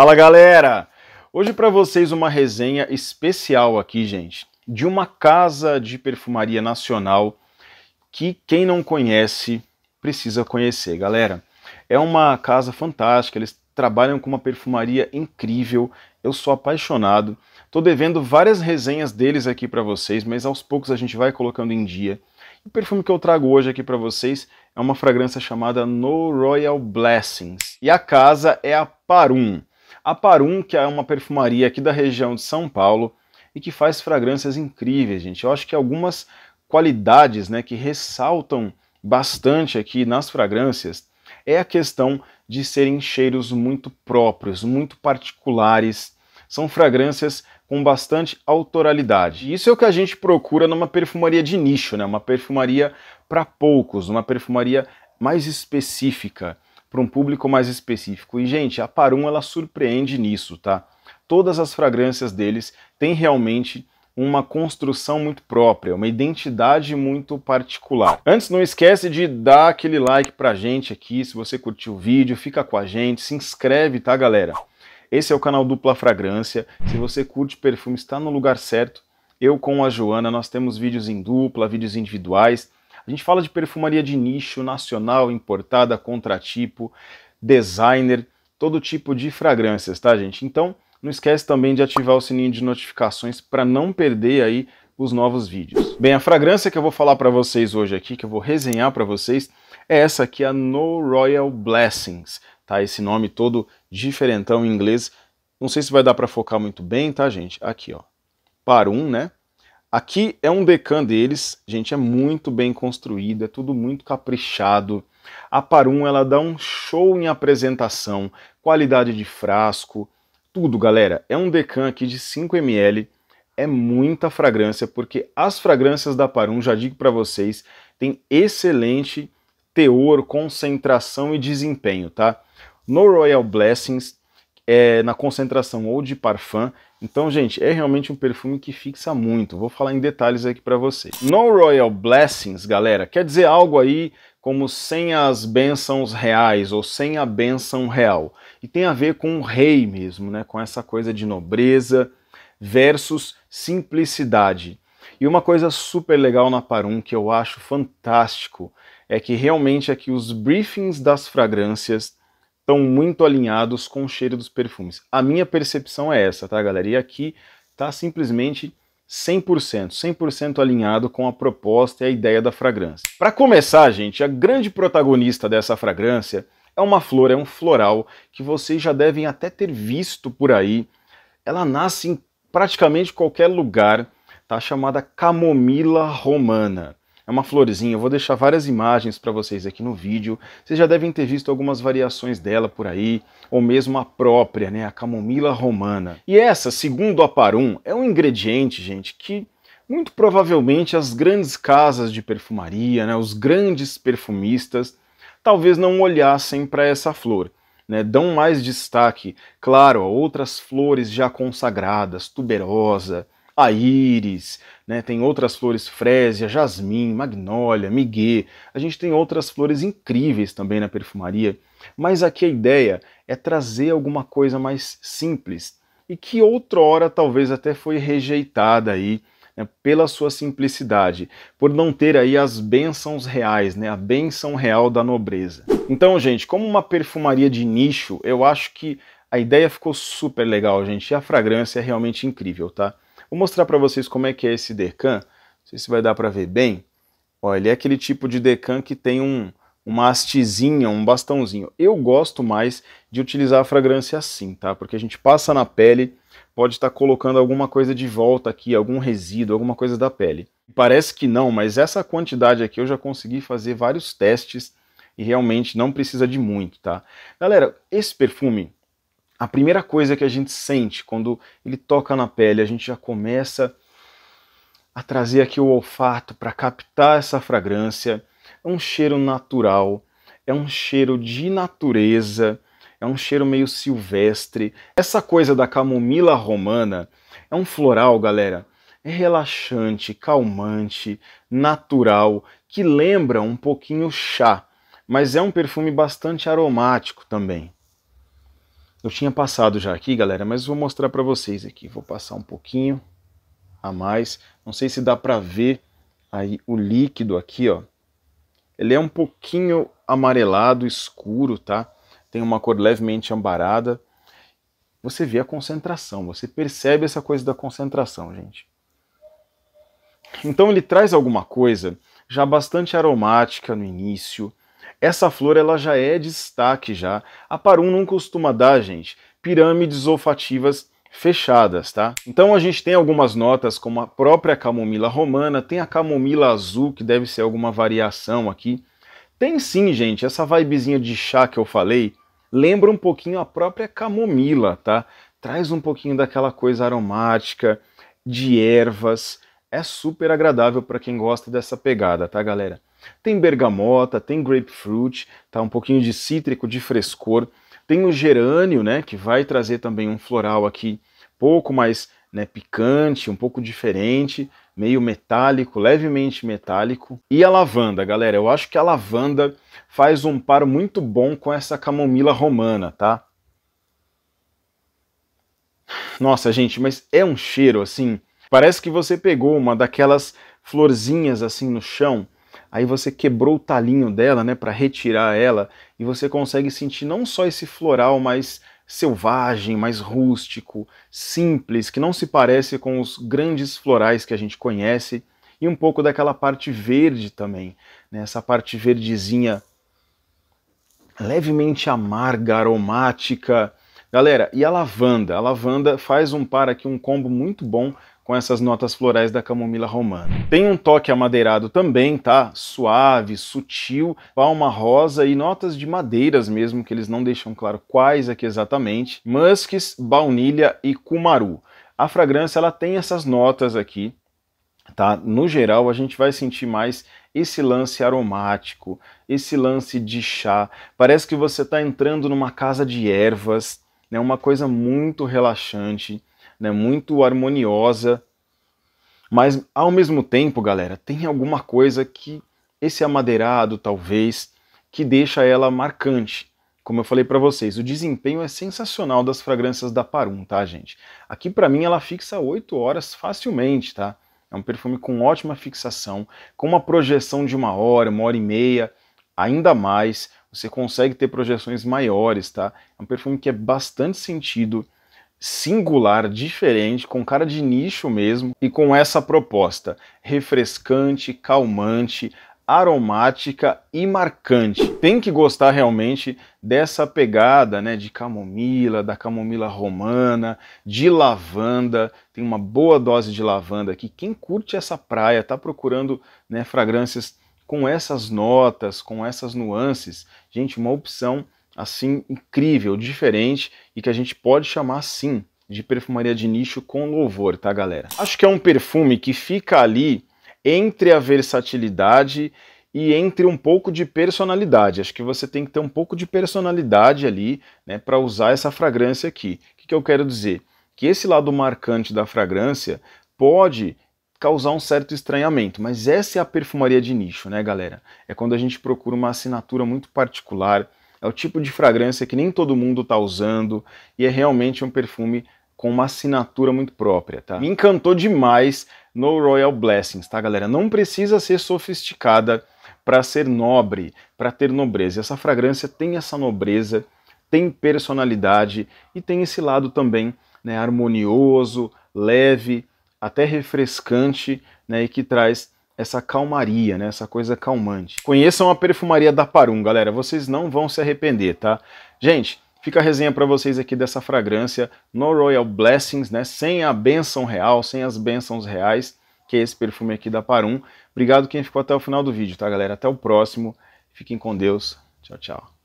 Fala galera! Hoje para vocês uma resenha especial aqui, gente, de uma casa de perfumaria nacional que quem não conhece precisa conhecer, galera. É uma casa fantástica, eles trabalham com uma perfumaria incrível. Eu sou apaixonado. Tô devendo várias resenhas deles aqui para vocês, mas aos poucos a gente vai colocando em dia. O perfume que eu trago hoje aqui para vocês é uma fragrância chamada No Royal Blessings. E a casa é a Parum. A Parum, que é uma perfumaria aqui da região de São Paulo e que faz fragrâncias incríveis, gente. Eu acho que algumas qualidades né, que ressaltam bastante aqui nas fragrâncias é a questão de serem cheiros muito próprios, muito particulares. São fragrâncias com bastante autoralidade. Isso é o que a gente procura numa perfumaria de nicho, né? uma perfumaria para poucos, uma perfumaria mais específica para um público mais específico. E, gente, a Parum ela surpreende nisso, tá? Todas as fragrâncias deles têm realmente uma construção muito própria, uma identidade muito particular. Antes, não esquece de dar aquele like pra gente aqui, se você curtiu o vídeo, fica com a gente, se inscreve, tá, galera? Esse é o canal Dupla Fragrância. Se você curte perfume, está no lugar certo. Eu com a Joana, nós temos vídeos em dupla, vídeos individuais a gente fala de perfumaria de nicho, nacional, importada, contratipo, designer, todo tipo de fragrâncias, tá, gente? Então, não esquece também de ativar o sininho de notificações para não perder aí os novos vídeos. Bem, a fragrância que eu vou falar para vocês hoje aqui, que eu vou resenhar para vocês, é essa aqui, a No Royal Blessings, tá? Esse nome todo diferentão em inglês. Não sei se vai dar para focar muito bem, tá, gente? Aqui, ó. Parum, né? Aqui é um Decan deles, gente, é muito bem construído, é tudo muito caprichado. A Parum, ela dá um show em apresentação, qualidade de frasco, tudo, galera. É um Decan aqui de 5 ml, é muita fragrância, porque as fragrâncias da Parum, já digo para vocês, tem excelente teor, concentração e desempenho, tá? No Royal Blessings é, na concentração ou de parfum. Então, gente, é realmente um perfume que fixa muito. Vou falar em detalhes aqui para vocês. No Royal Blessings, galera, quer dizer algo aí como sem as bênçãos reais ou sem a bênção real. E tem a ver com o rei mesmo, né? Com essa coisa de nobreza versus simplicidade. E uma coisa super legal na Parum que eu acho fantástico é que realmente aqui é os briefings das fragrâncias estão muito alinhados com o cheiro dos perfumes. A minha percepção é essa, tá, galera? E aqui tá simplesmente 100%, 100% alinhado com a proposta e a ideia da fragrância. Para começar, gente, a grande protagonista dessa fragrância é uma flor, é um floral que vocês já devem até ter visto por aí. Ela nasce em praticamente qualquer lugar, tá chamada camomila romana. É uma florzinha, eu vou deixar várias imagens para vocês aqui no vídeo. Vocês já devem ter visto algumas variações dela por aí, ou mesmo a própria, né, a camomila romana. E essa, segundo a Parum, é um ingrediente, gente, que muito provavelmente as grandes casas de perfumaria, né, os grandes perfumistas, talvez não olhassem para essa flor. Né, dão mais destaque, claro, a outras flores já consagradas, tuberosa, a íris, né? tem outras flores frésia, jasmim, magnólia, migué. A gente tem outras flores incríveis também na perfumaria, mas aqui a ideia é trazer alguma coisa mais simples e que outrora talvez até foi rejeitada aí né, pela sua simplicidade, por não ter aí as bênçãos reais, né, a bênção real da nobreza. Então, gente, como uma perfumaria de nicho, eu acho que a ideia ficou super legal, gente, e a fragrância é realmente incrível, tá? Vou mostrar para vocês como é que é esse Decan. Não sei se vai dar para ver bem. Ó, ele é aquele tipo de Decan que tem um, uma hastezinha, um bastãozinho. Eu gosto mais de utilizar a fragrância assim, tá? Porque a gente passa na pele, pode estar tá colocando alguma coisa de volta aqui, algum resíduo, alguma coisa da pele. Parece que não, mas essa quantidade aqui eu já consegui fazer vários testes e realmente não precisa de muito, tá? Galera, esse perfume a primeira coisa que a gente sente quando ele toca na pele, a gente já começa a trazer aqui o olfato para captar essa fragrância. É um cheiro natural, é um cheiro de natureza, é um cheiro meio silvestre. Essa coisa da camomila romana é um floral, galera. É relaxante, calmante, natural, que lembra um pouquinho chá, mas é um perfume bastante aromático também. Eu tinha passado já aqui, galera, mas vou mostrar para vocês aqui. Vou passar um pouquinho a mais. Não sei se dá para ver aí o líquido aqui, ó. Ele é um pouquinho amarelado, escuro, tá? Tem uma cor levemente ambarada. Você vê a concentração, você percebe essa coisa da concentração, gente. Então ele traz alguma coisa já bastante aromática no início, essa flor ela já é destaque já. A Parum não costuma dar, gente, pirâmides olfativas fechadas, tá? Então a gente tem algumas notas como a própria camomila romana, tem a camomila azul, que deve ser alguma variação aqui. Tem sim, gente, essa vibezinha de chá que eu falei, lembra um pouquinho a própria camomila, tá? Traz um pouquinho daquela coisa aromática, de ervas. É super agradável para quem gosta dessa pegada, tá, galera? Tem bergamota, tem grapefruit, tá um pouquinho de cítrico, de frescor. Tem o gerânio, né, que vai trazer também um floral aqui pouco mais né, picante, um pouco diferente, meio metálico, levemente metálico. E a lavanda, galera, eu acho que a lavanda faz um par muito bom com essa camomila romana, tá? Nossa, gente, mas é um cheiro assim. Parece que você pegou uma daquelas florzinhas assim no chão aí você quebrou o talinho dela, né, para retirar ela, e você consegue sentir não só esse floral mais selvagem, mais rústico, simples, que não se parece com os grandes florais que a gente conhece, e um pouco daquela parte verde também, né, essa parte verdezinha levemente amarga, aromática, Galera, e a lavanda? A lavanda faz um par aqui, um combo muito bom com essas notas florais da camomila romana. Tem um toque amadeirado também, tá? Suave, sutil, palma rosa e notas de madeiras mesmo, que eles não deixam claro quais aqui exatamente. musk's baunilha e cumaru. A fragrância ela tem essas notas aqui, tá? No geral, a gente vai sentir mais esse lance aromático, esse lance de chá. Parece que você está entrando numa casa de ervas, né, uma coisa muito relaxante, né, muito harmoniosa. Mas ao mesmo tempo, galera, tem alguma coisa que esse amadeirado talvez que deixa ela marcante. Como eu falei para vocês, o desempenho é sensacional das fragrâncias da Parum, tá, gente? Aqui para mim ela fixa 8 horas facilmente, tá? É um perfume com ótima fixação, com uma projeção de uma hora, uma hora e meia, ainda mais, você consegue ter projeções maiores, tá? É um perfume que é bastante sentido, singular, diferente, com cara de nicho mesmo e com essa proposta refrescante, calmante, aromática e marcante. Tem que gostar realmente dessa pegada, né, de camomila, da camomila romana, de lavanda. Tem uma boa dose de lavanda aqui. Quem curte essa praia, tá procurando, né, fragrâncias com essas notas, com essas nuances. Gente, uma opção assim incrível, diferente e que a gente pode chamar sim de perfumaria de nicho com louvor, tá, galera? Acho que é um perfume que fica ali entre a versatilidade e entre um pouco de personalidade. Acho que você tem que ter um pouco de personalidade ali, né, para usar essa fragrância aqui. O que, que eu quero dizer? Que esse lado marcante da fragrância pode causar um certo estranhamento, mas essa é a perfumaria de nicho, né, galera? É quando a gente procura uma assinatura muito particular, é o tipo de fragrância que nem todo mundo tá usando e é realmente um perfume com uma assinatura muito própria, tá? Me encantou demais no Royal Blessings, tá, galera? Não precisa ser sofisticada para ser nobre, para ter nobreza. Essa fragrância tem essa nobreza, tem personalidade e tem esse lado também, né, harmonioso, leve, até refrescante né, e que traz essa calmaria, né, essa coisa calmante. Conheçam a perfumaria da Parum, galera, vocês não vão se arrepender, tá? Gente, fica a resenha para vocês aqui dessa fragrância No Royal Blessings, né, sem a benção real, sem as bênçãos reais, que é esse perfume aqui da Parum. Obrigado quem ficou até o final do vídeo, tá, galera? Até o próximo, fiquem com Deus, tchau, tchau.